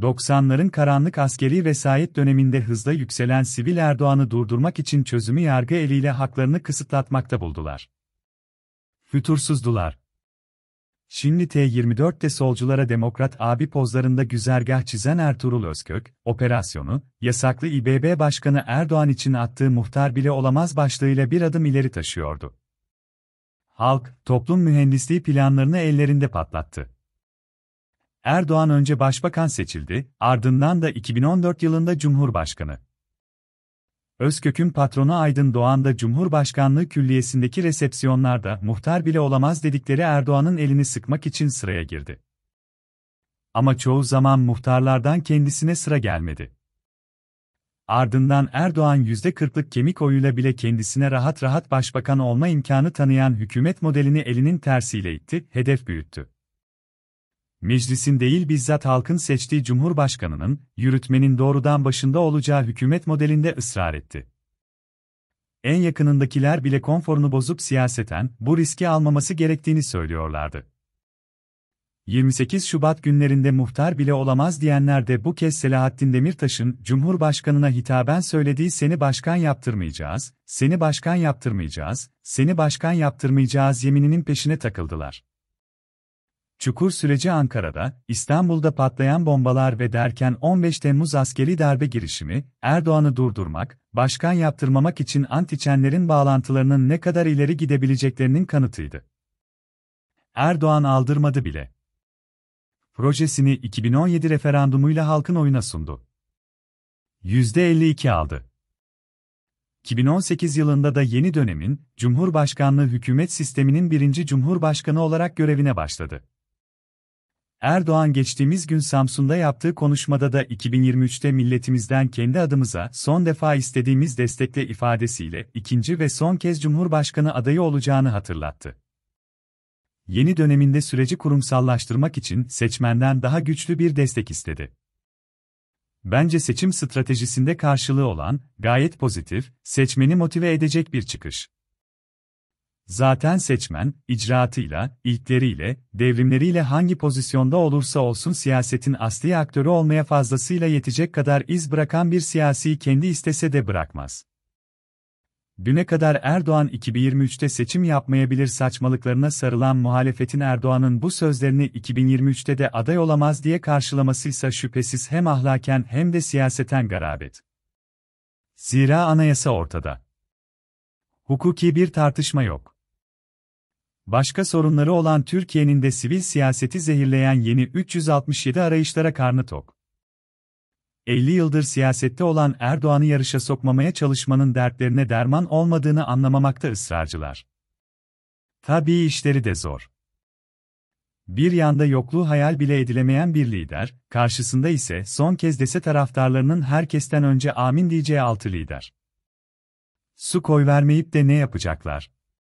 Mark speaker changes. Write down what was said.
Speaker 1: 90'ların karanlık askeri vesayet döneminde hızla yükselen sivil Erdoğan'ı durdurmak için çözümü yargı eliyle haklarını kısıtlatmakta buldular. Fütursuzdular. Şimdi T24'te solculara demokrat abi pozlarında güzergah çizen Ertuğrul Özkök, operasyonu, yasaklı İBB Başkanı Erdoğan için attığı muhtar bile olamaz başlığıyla bir adım ileri taşıyordu. Halk, toplum mühendisliği planlarını ellerinde patlattı. Erdoğan önce başbakan seçildi, ardından da 2014 yılında Cumhurbaşkanı. Özkök'ün patronu Aydın Doğan da Cumhurbaşkanlığı Külliyesi'ndeki resepsiyonlarda muhtar bile olamaz dedikleri Erdoğan'ın elini sıkmak için sıraya girdi. Ama çoğu zaman muhtarlardan kendisine sıra gelmedi. Ardından Erdoğan %40'lık kemik oyuyla bile kendisine rahat rahat başbakan olma imkanı tanıyan hükümet modelini elinin tersiyle itti, hedef büyüttü meclisin değil bizzat halkın seçtiği Cumhurbaşkanı'nın, yürütmenin doğrudan başında olacağı hükümet modelinde ısrar etti. En yakınındakiler bile konforunu bozup siyaseten bu riski almaması gerektiğini söylüyorlardı. 28 Şubat günlerinde muhtar bile olamaz diyenler de bu kez Selahattin Demirtaş'ın Cumhurbaşkanına hitaben söylediği seni başkan yaptırmayacağız, seni başkan yaptırmayacağız, seni başkan yaptırmayacağız yemininin peşine takıldılar. Çukur süreci Ankara'da, İstanbul'da patlayan bombalar ve derken 15 Temmuz askeri darbe girişimi, Erdoğan'ı durdurmak, başkan yaptırmamak için antiçenlerin bağlantılarının ne kadar ileri gidebileceklerinin kanıtıydı. Erdoğan aldırmadı bile. Projesini 2017 referandumuyla halkın oyuna sundu. %52 aldı. 2018 yılında da yeni dönemin, Cumhurbaşkanlığı hükümet sisteminin birinci Cumhurbaşkanı olarak görevine başladı. Erdoğan geçtiğimiz gün Samsun'da yaptığı konuşmada da 2023'te milletimizden kendi adımıza son defa istediğimiz destekle ifadesiyle ikinci ve son kez Cumhurbaşkanı adayı olacağını hatırlattı. Yeni döneminde süreci kurumsallaştırmak için seçmenden daha güçlü bir destek istedi. Bence seçim stratejisinde karşılığı olan, gayet pozitif, seçmeni motive edecek bir çıkış. Zaten seçmen, icraatıyla, ilkleriyle, devrimleriyle hangi pozisyonda olursa olsun siyasetin asli aktörü olmaya fazlasıyla yetecek kadar iz bırakan bir siyasi kendi istese de bırakmaz. Düne kadar Erdoğan 2023'te seçim yapmayabilir saçmalıklarına sarılan muhalefetin Erdoğan'ın bu sözlerini 2023'te de aday olamaz diye karşılamasıysa şüphesiz hem ahlaken hem de siyaseten garabet. Zira anayasa ortada. Hukuki bir tartışma yok. Başka sorunları olan Türkiye'nin de sivil siyaseti zehirleyen yeni 367 arayışlara karnı tok. 50 yıldır siyasette olan Erdoğan'ı yarışa sokmamaya çalışmanın dertlerine derman olmadığını anlamamakta ısrarcılar. Tabii işleri de zor. Bir yanda yokluğu hayal bile edilemeyen bir lider, karşısında ise son kez dese taraftarlarının herkesten önce amin diyeceği altı lider. Su koy vermeyip de ne yapacaklar?